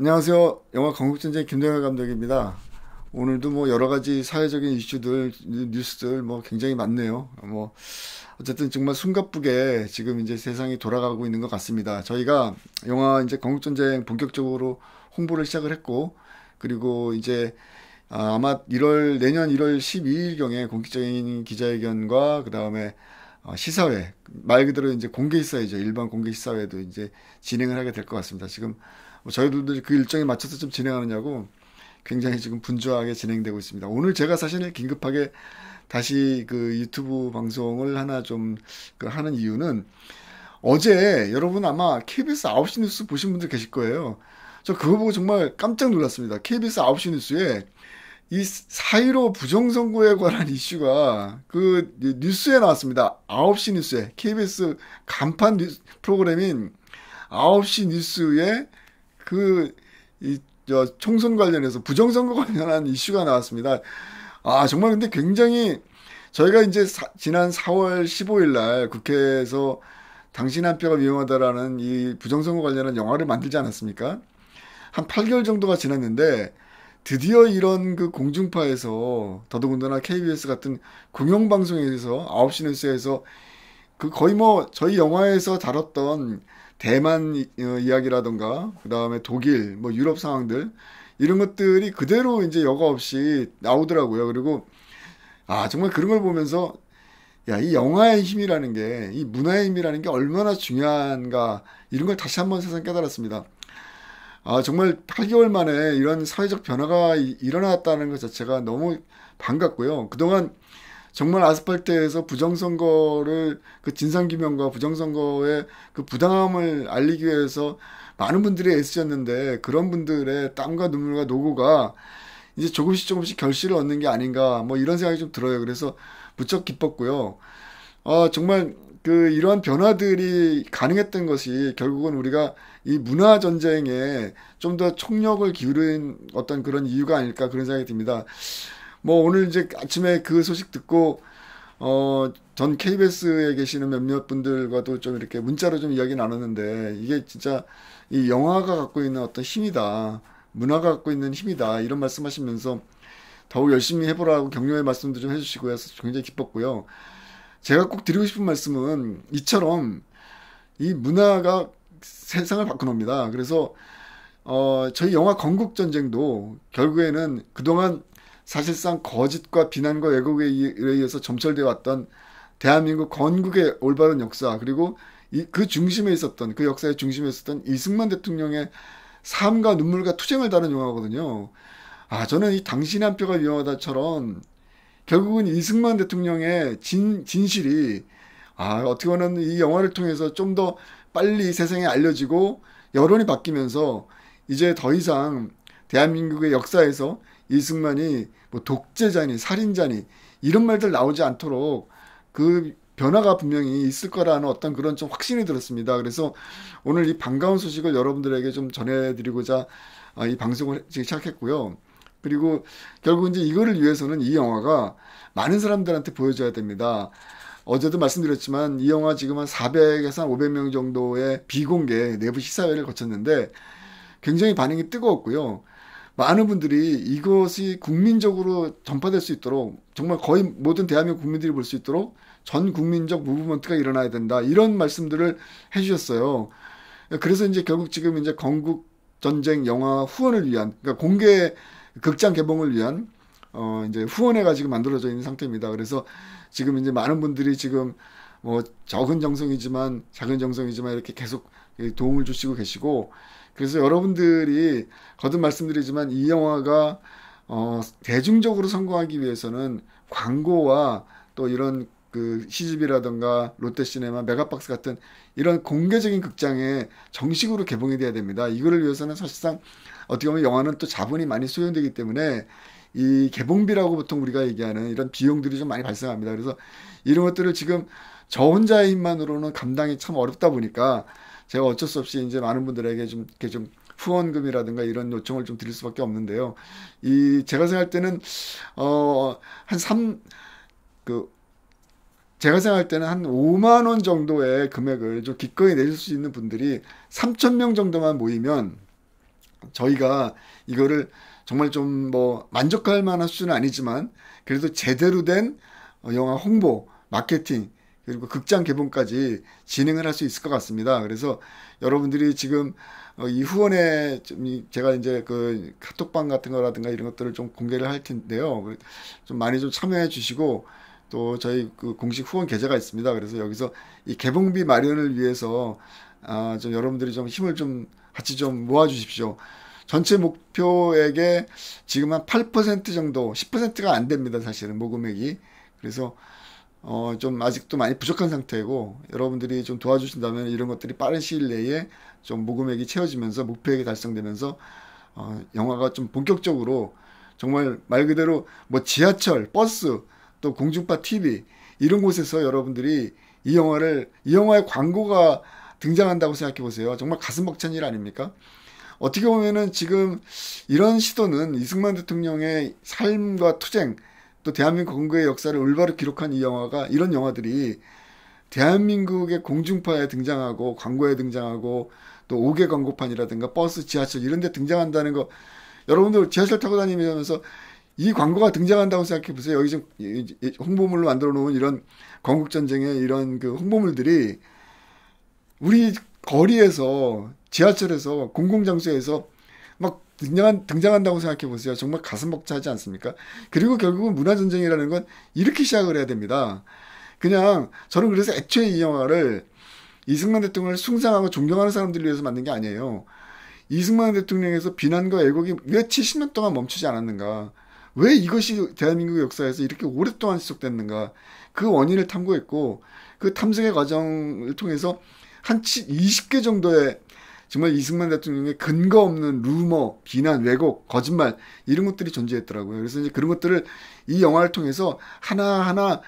안녕하세요. 영화 건국전쟁 김동현 감독입니다. 오늘도 뭐 여러 가지 사회적인 이슈들, 뉴스들 뭐 굉장히 많네요. 뭐 어쨌든 정말 숨가쁘게 지금 이제 세상이 돌아가고 있는 것 같습니다. 저희가 영화 이제 건국전쟁 본격적으로 홍보를 시작을 했고 그리고 이제 아, 아마 1월 내년 1월 12일 경에 공식적인 기자회견과 그 다음에 어, 시사회 말 그대로 이제 공개 시사회죠 일반 공개 시사회도 이제 진행을 하게 될 것 같습니다. 지금 뭐 저희들도 그 일정에 맞춰서 좀 진행하느냐고 굉장히 지금 분주하게 진행되고 있습니다. 오늘 제가 사실 긴급하게 다시 그 유튜브 방송을 하나 좀그 하는 이유는 어제 여러분 아마 KBS 9시 뉴스 보신 분들 계실 거예요. 저 그거 보고 정말 깜짝 놀랐습니다. KBS 9시 뉴스에 이 사이로 부정선거에 관한 이슈가 그 뉴스에 나왔습니다. 9시 뉴스에 KBS 간판 뉴스 프로그램인 9시 뉴스에 그, 이, 저, 총선 관련해서 부정선거 관련한 이슈가 나왔습니다. 아, 정말 근데 굉장히 저희가 이제 사, 지난 4월 15일 날 국회에서 당신 한 표가 위험하다라는 이 부정선거 관련한 영화를 만들지 않았습니까? 한 8개월 정도가 지났는데 드디어 이런 그 공중파에서 더더군다나 KBS 같은 공영방송에서 9시 뉴스에서 그 거의 뭐 저희 영화에서 다뤘던 대만 어, 이야기라던가 그다음에 독일 뭐 유럽 상황들 이런 것들이 그대로 이제 여과 없이 나오더라고요. 그리고 아 정말 그런 걸 보면서 야 이 영화의 힘이라는 게 이 문화의 힘이라는 게 얼마나 중요한가 이런 걸 다시 한 번 세상 깨달았습니다. 아 정말 8개월 만에 이런 사회적 변화가 일어났다는 것 자체가 너무 반갑고요. 그동안 정말 아스팔트에서 부정선거를 그 진상규명과 부정선거의 그 부당함을 알리기 위해서 많은 분들이 애쓰셨는데 그런 분들의 땀과 눈물과 노고가 이제 조금씩 조금씩 결실을 얻는 게 아닌가 뭐 이런 생각이 좀 들어요. 그래서 무척 기뻤고요. 아, 정말 그 이러한 변화들이 가능했던 것이 결국은 우리가 이 문화 전쟁에 좀 더 총력을 기울인 어떤 그런 이유가 아닐까 그런 생각이 듭니다. 뭐 오늘 이제 아침에 그 소식 듣고 어, 전 KBS에 계시는 몇몇 분들과도 좀 이렇게 문자로 좀 이야기 나눴는데, 이게 진짜 이 영화가 갖고 있는 어떤 힘이다. 문화가 갖고 있는 힘이다. 이런 말씀 하시면서 더욱 열심히 해보라고 격려의 말씀도 좀 해주시고 요 굉장히 기뻤고요. 제가 꼭 드리고 싶은 말씀은 이처럼 이 문화가 세상을 바꾸는겁니다 그래서, 어, 저희 영화 건국전쟁도 결국에는 그동안 사실상 거짓과 비난과 왜곡에 의해서 점철되어 왔던 대한민국 건국의 올바른 역사 그리고 이, 그 중심에 있었던 그 역사의 중심에 있었던 이승만 대통령의 삶과 눈물과 투쟁을 다룬 영화거든요. 아 저는 이 당신 한 표가 위험하다처럼 결국은 이승만 대통령의 진, 진실이 아 어떻게 보면 이 영화를 통해서 좀 더 빨리 세상에 알려지고 여론이 바뀌면서 이제 더 이상 대한민국의 역사에서 이승만이 뭐 독재자니 살인자니 이런 말들 나오지 않도록 그 변화가 분명히 있을 거라는 어떤 그런 좀 확신이 들었습니다. 그래서 오늘 이 반가운 소식을 여러분들에게 좀 전해드리고자 아, 이 방송을 시작했고요. 그리고 결국 이제 이거를 위해서는 이 영화가 많은 사람들한테 보여줘야 됩니다. 어제도 말씀드렸지만 이 영화 지금 한 400에서 한 500명 정도의 비공개 내부 시사회를 거쳤는데 굉장히 반응이 뜨거웠고요. 많은 분들이 이것이 국민적으로 전파될 수 있도록 정말 거의 모든 대한민국 국민들이 볼 수 있도록 전 국민적 무브먼트가 일어나야 된다 이런 말씀들을 해주셨어요. 그래서 이제 결국 지금 이제 건국 전쟁 영화 후원을 위한 그러니까 공개 극장 개봉을 위한 어 이제 후원회가 지금 만들어져 있는 상태입니다. 그래서 지금 이제 많은 분들이 지금 뭐 적은 정성이지만 작은 정성이지만 이렇게 계속 도움을 주시고 계시고 그래서 여러분들이 거듭 말씀드리지만 이 영화가 어, 대중적으로 성공하기 위해서는 광고와 또 이런 그시집이라던가 롯데시네마, 메가박스 같은 이런 공개적인 극장에 정식으로 개봉이 돼야 됩니다. 이거를 위해서는 사실상 어떻게 보면 영화는 또 자본이 많이 소요되기 때문에 이 개봉비라고 보통 우리가 얘기하는 이런 비용들이 좀 많이 발생합니다. 그래서 이런 것들을 지금 저 혼자의 힘만으로는 감당이 참 어렵다 보니까 제가 어쩔 수 없이 이제 많은 분들에게 좀 이렇게 좀 후원금이라든가 이런 요청을 좀 드릴 수밖에 없는데요. 이 제가 생각할 때는 어한3그 제가 생각할 때는 한 5만 원 정도의 금액을 좀 기꺼이 내실 수 있는 분들이 3천 명 정도만 모이면 저희가 이거를 정말 좀 뭐 만족할 만한 수준은 아니지만 그래도 제대로 된 영화 홍보 마케팅 그리고 극장 개봉까지 진행을 할 수 있을 것 같습니다. 그래서 여러분들이 지금 어, 이 후원에 좀 제가 이제 그 카톡방 같은 거라든가 이런 것들을 좀 공개를 할 텐데요. 좀 많이 좀 참여해 주시고 또 저희 그 공식 후원 계좌가 있습니다. 그래서 여기서 이 개봉비 마련을 위해서 아, 좀 여러분들이 좀 힘을 좀 같이 좀 모아 주십시오. 전체 목표액의 지금 한 8% 정도, 10%가 안 됩니다. 사실은 모금액이. 그래서 어, 좀 아직도 많이 부족한 상태고 여러분들이 좀 도와주신다면 이런 것들이 빠른 시일 내에 좀 모금액이 채워지면서 목표액이 달성되면서 어, 영화가 좀 본격적으로 정말 말 그대로 뭐 지하철, 버스, 또 공중파 TV 이런 곳에서 여러분들이 이 영화를 이 영화의 광고가 등장한다고 생각해 보세요. 정말 가슴 벅찬 일 아닙니까? 어떻게 보면은 지금 이런 시도는 이승만 대통령의 삶과 투쟁 또 대한민국 건국의 역사를 올바로 기록한 이 영화가 이런 영화들이 대한민국의 공중파에 등장하고 광고에 등장하고 또 옥외 광고판이라든가 버스 지하철 이런 데 등장한다는 거 여러분들 지하철 타고 다니면서 이 광고가 등장한다고 생각해 보세요. 여기 지금 홍보물로 만들어 놓은 이런 건국전쟁의 이런 그 홍보물들이 우리 거리에서 지하철에서 공공장소에서 등장한, 등장한다고 생각해 보세요. 정말 가슴 벅차하지 않습니까? 그리고 결국은 문화전쟁이라는 건 이렇게 시작을 해야 됩니다. 그냥 저는 그래서 애초에 이 영화를 이승만 대통령을 숭상하고 존경하는 사람들을 위해서 만든 게 아니에요. 이승만 대통령에서 비난과 애국이 왜 70년 동안 멈추지 않았는가? 왜 이것이 대한민국 역사에서 이렇게 오랫동안 지속됐는가? 그 원인을 탐구했고 그 탐색의 과정을 통해서 한 20개 정도의 정말 이승만 대통령의 근거 없는 루머, 비난, 왜곡, 거짓말 이런 것들이 존재했더라고요. 그래서 이제 그런 것들을 이 영화를 통해서 하나하나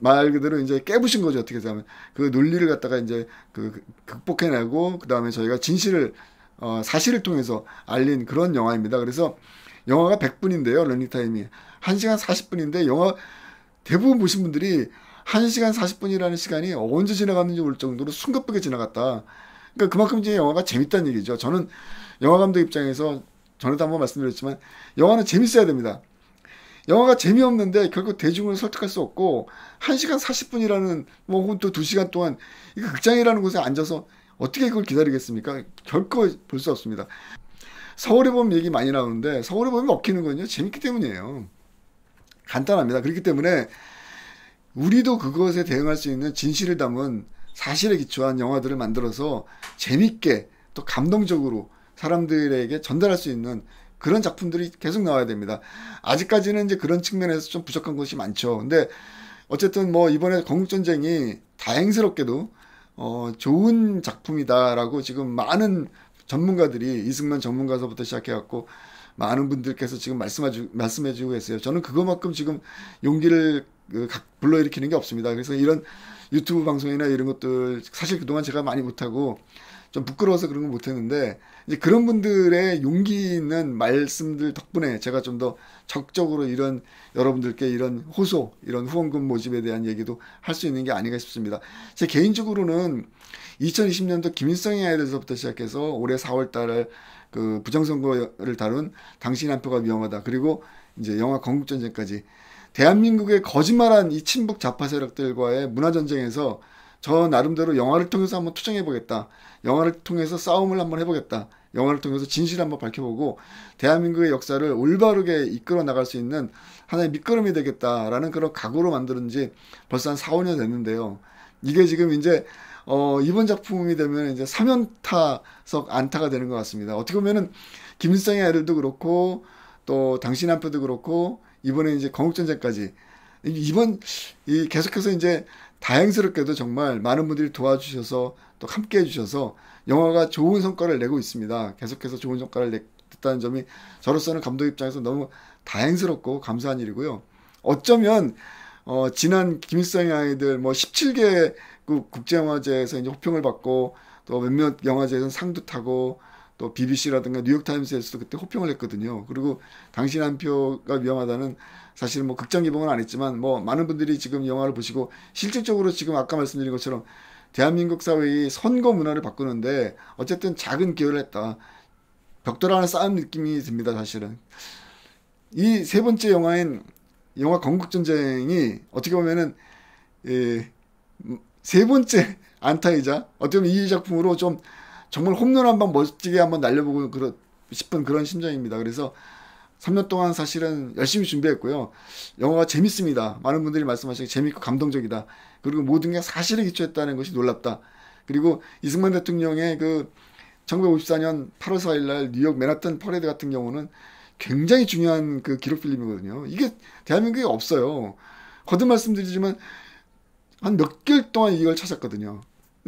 말 그대로 이제 깨부신 거죠. 어떻게 보면 그 논리를 갖다가 이제 그 극복해내고 그다음에 저희가 진실을 어, 사실을 통해서 알린 그런 영화입니다. 그래서 영화가 100분인데요. 러닝타임이 1시간 40분인데 영화 대부분 보신 분들이 1시간 40분이라는 시간이 언제 지나갔는지 올 정도로 숨가쁘게 지나갔다. 그러니까 그만큼 이제 영화가 재밌다는 얘기죠. 저는 영화 감독 입장에서 전에도 한번 말씀드렸지만 영화는 재밌어야 됩니다. 영화가 재미없는데 결국 대중을 설득할 수 없고 1시간 40분이라는 뭐 혹은 또 2시간 동안 이 극장이라는 곳에 앉아서 어떻게 이걸 기다리겠습니까? 결코 볼 수 없습니다. 서울에 보면 얘기 많이 나오는데 서울에 보면 먹히는 건요. 재밌기 때문이에요. 간단합니다. 그렇기 때문에 우리도 그것에 대응할 수 있는 진실을 담은 사실에 기초한 영화들을 만들어서 재밌게 또 감동적으로 사람들에게 전달할 수 있는 그런 작품들이 계속 나와야 됩니다. 아직까지는 이제 그런 측면에서 좀 부족한 것이 많죠. 근데 어쨌든 뭐 이번에 건국전쟁이 다행스럽게도 어 좋은 작품이다라고 지금 많은 전문가들이 이승만 전문가서부터 시작해갖고 많은 분들께서 지금 말씀해주, 말씀해주고 계세요. 저는 그것만큼 지금 용기를 그 불러일으키는 게 없습니다. 그래서 이런 유튜브 방송이나 이런 것들 사실 그동안 제가 많이 못하고 좀 부끄러워서 그런 걸 못했는데 이제 그런 분들의 용기 있는 말씀들 덕분에 제가 좀 더 적극적으로 이런 여러분들께 이런 호소 이런 후원금 모집에 대한 얘기도 할 수 있는 게 아닌가 싶습니다. 제 개인적으로는 2020년도 김일성의 아이들서부터 시작해서 올해 4월달에 그 부정선거를 다룬 당신 한 표가 위험하다 그리고 이제 영화 건국전쟁까지 대한민국의 거짓말한 이 친북 좌파 세력들과의 문화 전쟁에서 저 나름대로 영화를 통해서 한번 투쟁해 보겠다. 영화를 통해서 싸움을 한번 해보겠다. 영화를 통해서 진실을 한번 밝혀보고 대한민국의 역사를 올바르게 이끌어 나갈 수 있는 하나의 밑거름이 되겠다라는 그런 각오로 만드는 지 벌써 한 4, 5년 됐는데요. 이게 지금 이제 어, 이번 작품이 되면 이제 3연타석 안타가 되는 것 같습니다. 어떻게 보면은 김일성의 아들도 그렇고 또 당신 한표도 그렇고 이번에 이제 건국전쟁까지 이번 이 계속해서 이제 다행스럽게도 정말 많은 분들이 도와주셔서 또 함께 해주셔서 영화가 좋은 성과를 내고 있습니다. 계속해서 좋은 성과를 냈다는 점이 저로서는 감독 입장에서 너무 다행스럽고 감사한 일이고요. 어쩌면 어, 지난 김일성의 아이들 뭐 17개 국제영화제에서 이제 호평을 받고 또 몇몇 영화제에서는 상도 타고 또 BBC라든가 뉴욕타임스에서도 그때 호평을 했거든요. 그리고 당신 한 표가 위험하다는 사실 뭐 극장 개봉은 안 했지만 뭐 많은 분들이 지금 영화를 보시고 실질적으로 지금 아까 말씀드린 것처럼 대한민국 사회의 선거 문화를 바꾸는데 어쨌든 작은 기여를 했다. 벽돌 하나 쌓은 느낌이 듭니다, 사실은. 이 세 번째 영화인 영화 건국전쟁이 어떻게 보면은 예, 세 번째 안타이자 어떻게 보면 이 작품으로 좀 정말 홈런 한번 멋지게 한번 날려보고 그런 싶은 그런 심정입니다. 그래서 3년 동안 사실은 열심히 준비했고요. 영화가 재밌습니다. 많은 분들이 말씀하시기 재밌고 감동적이다. 그리고 모든 게 사실에 기초했다는 것이 놀랍다. 그리고 이승만 대통령의 그 1954년 8월 4일 날 뉴욕 맨하튼 퍼레이드 같은 경우는 굉장히 중요한 그 기록 필름이거든요. 이게 대한민국에 없어요. 거듭 말씀드리지만 한 몇 개월 동안 이걸 찾았거든요.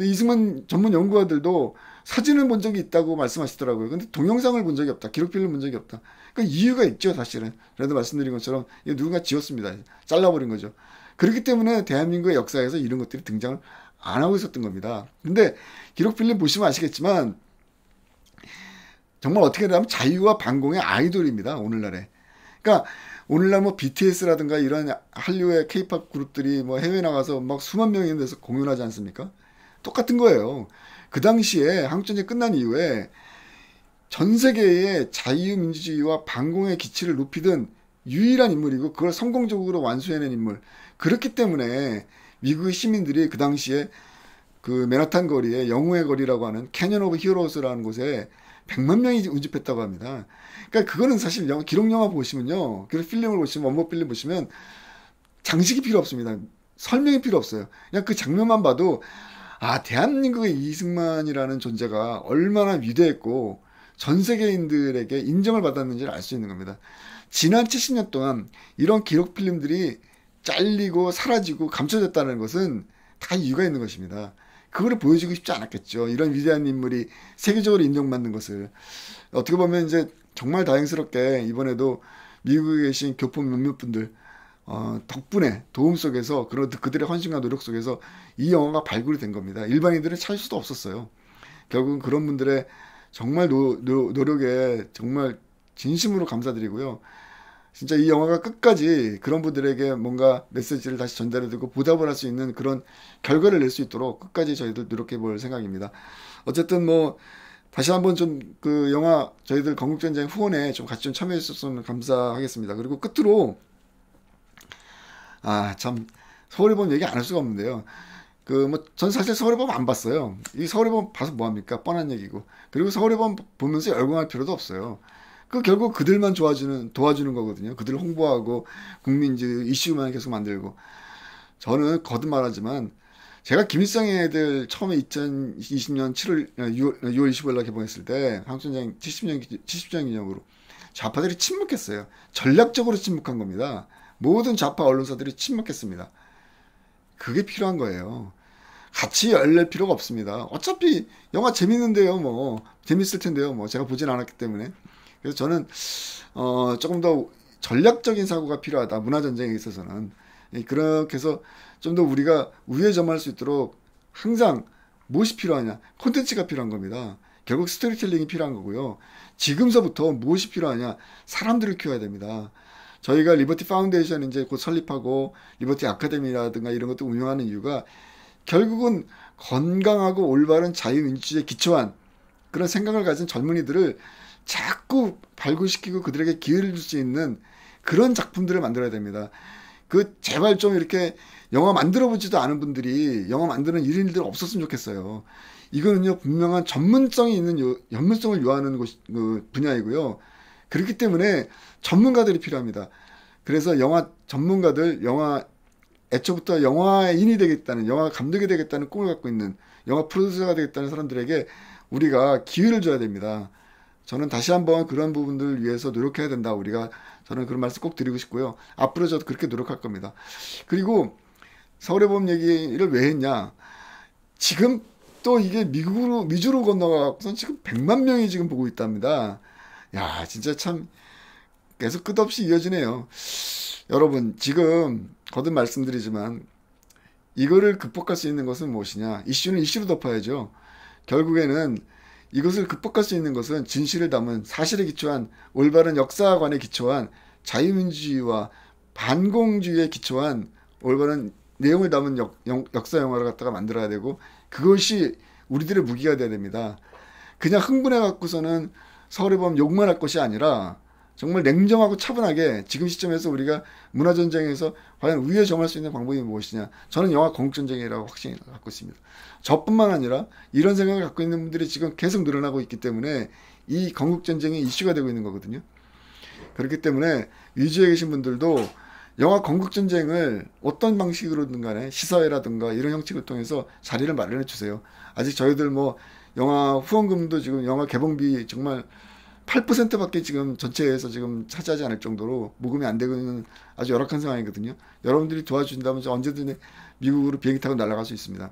이승만 전문 연구가들도 사진을 본 적이 있다고 말씀하시더라고요. 근데 동영상을 본 적이 없다. 기록필을 본 적이 없다. 그 이유가 있죠, 사실은. 그래도 말씀드린 것처럼 누군가 지웠습니다. 잘라버린 거죠. 그렇기 때문에 대한민국의 역사에서 이런 것들이 등장을 안 하고 있었던 겁니다. 근데 기록필름 보시면 아시겠지만 정말 어떻게 되면 자유와 반공의 아이돌입니다. 오늘날에. 그러니까 오늘날 뭐 BTS라든가 이런 한류의 K-POP 그룹들이 뭐 해외 나가서 막 수만 명이 있는 데서 공연하지 않습니까? 똑같은 거예요. 그 당시에 항국전이 끝난 이후에 전 세계의 자유민주주의와 반공의 기치를 높이던 유일한 인물이고 그걸 성공적으로 완수해낸 인물. 그렇기 때문에 미국의 시민들이 그 당시에 그 맨하탄 거리에 영웅의 거리라고 하는 캐년 오브 히어로스라는 곳에 100만 명이 운집했다고 합니다. 그러니까 그거는 사실 영화, 기록 영화 보시면요. 그런 필름을 보시면 원목 필름 보시면 장식이 필요 없습니다. 설명이 필요 없어요. 그냥 그 장면만 봐도 아, 대한민국의 이승만이라는 존재가 얼마나 위대했고 전 세계인들에게 인정을 받았는지를 알 수 있는 겁니다. 지난 70년 동안 이런 기록 필름들이 잘리고 사라지고 감춰졌다는 것은 다 이유가 있는 것입니다. 그거를 보여주고 싶지 않았겠죠. 이런 위대한 인물이 세계적으로 인정받는 것을. 어떻게 보면 이제 정말 다행스럽게 이번에도 미국에 계신 교포 몇몇 분들 어, 덕분에 도움 속에서 그런 그들의 헌신과 노력 속에서 이 영화가 발굴이 된 겁니다. 일반인들은 찾을 수도 없었어요. 결국은 그런 분들의 정말 노, 노, 노력에 정말 진심으로 감사드리고요. 진짜 이 영화가 끝까지 그런 분들에게 뭔가 메시지를 다시 전달해드리고 보답을 할 수 있는 그런 결과를 낼 수 있도록 끝까지 저희들 노력해 볼 생각입니다. 어쨌든 뭐 다시 한번 좀 그 영화 저희들 건국전쟁 후원에 좀 같이 좀 참여해 주셨으면 감사하겠습니다. 그리고 끝으로 아, 참, 서울일보면 얘기 안 할 수가 없는데요. 그, 뭐, 전 사실 서울일보 면안 봤어요. 이 서울일보 면 봐서 뭐합니까? 뻔한 얘기고. 그리고 서울일보 면 보면서 열광할 필요도 없어요. 그 결국 그들만 좋아지는 도와주는 거거든요. 그들 홍보하고, 국민 지제 이슈만 계속 만들고. 저는 거듭 말하지만, 제가 김일성의 애들 처음에 2020년 7월, 6월, 6월 25일 날 개봉했을 때, 한국전쟁 70년, 7 0년 기념으로 좌파들이 침묵했어요. 전략적으로 침묵한 겁니다. 모든 좌파 언론사들이 침묵했습니다. 그게 필요한 거예요. 같이 열릴 필요가 없습니다. 어차피 영화 재밌는데요, 뭐. 재밌을 텐데요, 뭐. 제가 보진 않았기 때문에. 그래서 저는, 어, 조금 더 전략적인 사고가 필요하다. 문화전쟁에 있어서는. 예, 그렇게 해서 좀 더 우리가 우회점할 수 있도록 항상 무엇이 필요하냐. 콘텐츠가 필요한 겁니다. 결국 스토리텔링이 필요한 거고요. 지금서부터 무엇이 필요하냐. 사람들을 키워야 됩니다. 저희가 리버티 파운데이션 이제 곧 설립하고 리버티 아카데미라든가 이런 것도 운영하는 이유가 결국은 건강하고 올바른 자유민주주의에 기초한 그런 생각을 가진 젊은이들을 자꾸 발굴시키고 그들에게 기회를 줄 수 있는 그런 작품들을 만들어야 됩니다. 그 제발 좀 이렇게 영화 만들어 보지도 않은 분들이 영화 만드는 일인들 없었으면 좋겠어요. 이거는요 분명한 전문성이 있는 요, 전문성을 요하는 곳, 그 분야이고요. 그렇기 때문에 전문가들이 필요합니다. 그래서 영화 전문가들, 영화 애초부터 영화인이 되겠다는, 영화 감독이 되겠다는 꿈을 갖고 있는, 영화 프로듀서가 되겠다는 사람들에게 우리가 기회를 줘야 됩니다. 저는 다시 한번 그런 부분들을 위해서 노력해야 된다. 우리가 저는 그런 말씀 꼭 드리고 싶고요. 앞으로 저도 그렇게 노력할 겁니다. 그리고 서울의 봄 얘기를 왜 했냐? 지금 또 이게 미국으로 미주로 건너가고선 지금 100만 명이 지금 보고 있답니다. 야, 진짜 참 계속 끝없이 이어지네요. 여러분, 지금 거듭 말씀드리지만 이거를 극복할 수 있는 것은 무엇이냐? 이슈는 이슈로 덮어야죠. 결국에는 이것을 극복할 수 있는 것은 진실을 담은 사실에 기초한 올바른 역사관에 기초한 자유민주주의와 반공주의에 기초한 올바른 내용을 담은 역, 역사 영화를 갖다가 만들어야 되고 그것이 우리들의 무기가 돼야 됩니다. 그냥 흥분해 갖고서는 서울의 범 욕만 할 것이 아니라 정말 냉정하고 차분하게 지금 시점에서 우리가 문화 전쟁에서 과연 위에 점할 수 있는 방법이 무엇이냐? 저는 영화 건국 전쟁이라고 확신을 갖고 있습니다. 저뿐만 아니라 이런 생각을 갖고 있는 분들이 지금 계속 늘어나고 있기 때문에 이 건국 전쟁이 이슈가 되고 있는 거거든요. 그렇기 때문에 위주에 계신 분들도 영화 건국 전쟁을 어떤 방식으로든 간에 시사회라든가 이런 형식을 통해서 자리를 마련해 주세요. 아직 저희들 뭐 영화 후원금도 지금 영화 개봉비 정말 8%밖에 지금 전체에서 지금 차지하지 않을 정도로 모금이 안 되고 있는 아주 열악한 상황이거든요. 여러분들이 도와주신다면 언제든 미국으로 비행기 타고 날아갈 수 있습니다.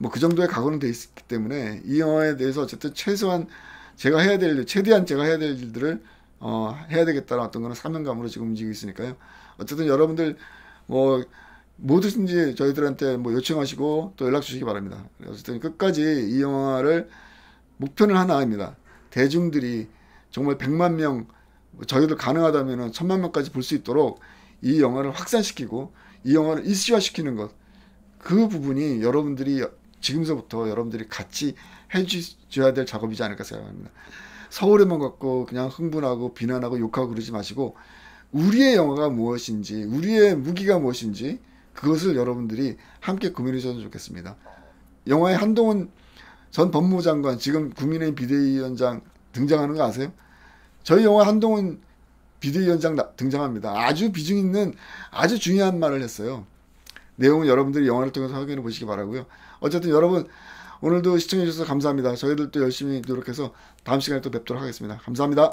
뭐 그 정도의 각오는 돼 있기 때문에 이 영화에 대해서 어쨌든 최소한 제가 해야 될 일, 최대한 제가 해야 될 일들을 어, 해야 되겠다는 어떤 그런 사명감으로 지금 움직이고 있으니까요. 어쨌든 여러분들 뭐 뭐든지 저희들한테 뭐 요청하시고 또 연락 주시기 바랍니다. 어쨌든 끝까지 이 영화를 목표는 하나입니다. 대중들이 정말 100만 명, 뭐 저희들 가능하다면 1000만 명까지 볼 수 있도록 이 영화를 확산시키고 이 영화를 이슈화시키는 것. 그 부분이 여러분들이 지금서부터 여러분들이 같이 해주셔야 될 작업이지 않을까 생각합니다. 서울에만 갖고 그냥 흥분하고 비난하고 욕하고 그러지 마시고 우리의 영화가 무엇인지 우리의 무기가 무엇인지 그것을 여러분들이 함께 고민해 주셨으면 좋겠습니다. 영화의 한동훈 전법무 장관, 지금 국민의힘 비대위원장 등장하는 거 아세요? 저희 영화 한동훈 비대위원장 등장합니다. 아주 비중 있는 아주 중요한 말을 했어요. 내용은 여러분들이 영화를 통해서 확인해 보시기 바라고요. 어쨌든 여러분 오늘도 시청해 주셔서 감사합니다. 저희들도 열심히 노력해서 다음 시간에 또 뵙도록 하겠습니다. 감사합니다.